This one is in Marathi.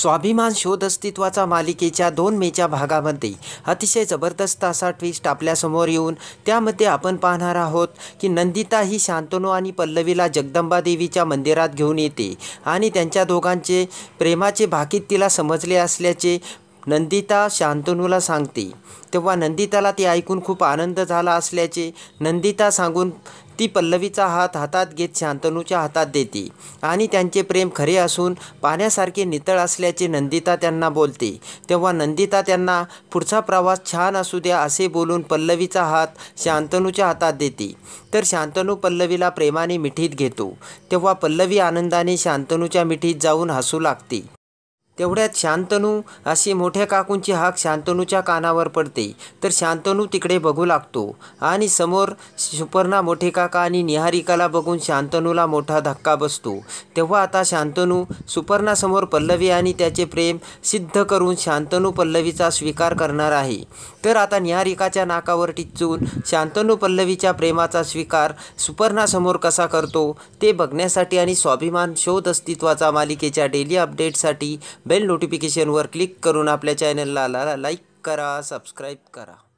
स्वाभिमान शोध अस्तित्वाचा मालिकेच्या दोन मेच्या भागामध्ये अतिशय जबरदस्त असा ट्विस्ट आपल्यासमोर येऊन त्यामध्ये आपण पाहणार आहोत की नंदिता ही शांतनू आणि पल्लवीला जगदंबा देवीच्या मंदिरात घेऊन येते आणि त्यांच्या दोघांचे प्रेमाचे भाकीत तिला समजले असल्याचे नंदिता शांतनूला सांगते तेव्हा नंदिताला ते ऐकून खूप आनंद झाला असल्याचे नंदिता सांगून ती पल्लवीचा हात हातात घेत शांतनूच्या हातात देते आणि त्यांचे प्रेम खरे असून पाण्यासारखे नितळ असल्याचे नंदिता त्यांना बोलते तेव्हा नंदिता त्यांना पुढचा प्रवास छान असू द्या असे बोलून पल्लवीचा हात शांतनूच्या हातात देते तर शांतनू पल्लवीला प्रेमाने मिठीत घेतो तेव्हा पल्लवी आनंदाने शांतनूच्या मिठीत जाऊन हसू लागते तेवढ्यात शांतनू अशी मोठ्या काकूंची हाक शांतनूच्या कानावर पडते तर शांतनू तिकडे बघू लागतो आणि समोर सुपर्णा मोठे काका आणि निहारिकाला बघून शांतनूला मोठा धक्का बसतो तेव्हा आता शांतनू सुपर्णासमोर पल्लवी आणि त्याचे प्रेम सिद्ध करून शांतनू पल्लवीचा स्वीकार करणार आहे तर आता निहारिकाच्या नाकावर टिचून शांतनू पल्लवीच्या प्रेमाचा स्वीकार सुपर्णासमोर कसा करतो ते बघण्यासाठी आणि स्वाभिमान शोध अस्तित्वाचा मालिकेच्या डेली अपडेटसाठी बेल नोटिफिकेशनवर क्लिक करून आपल्या चॅनलला लाईक करा सबस्क्राईब करा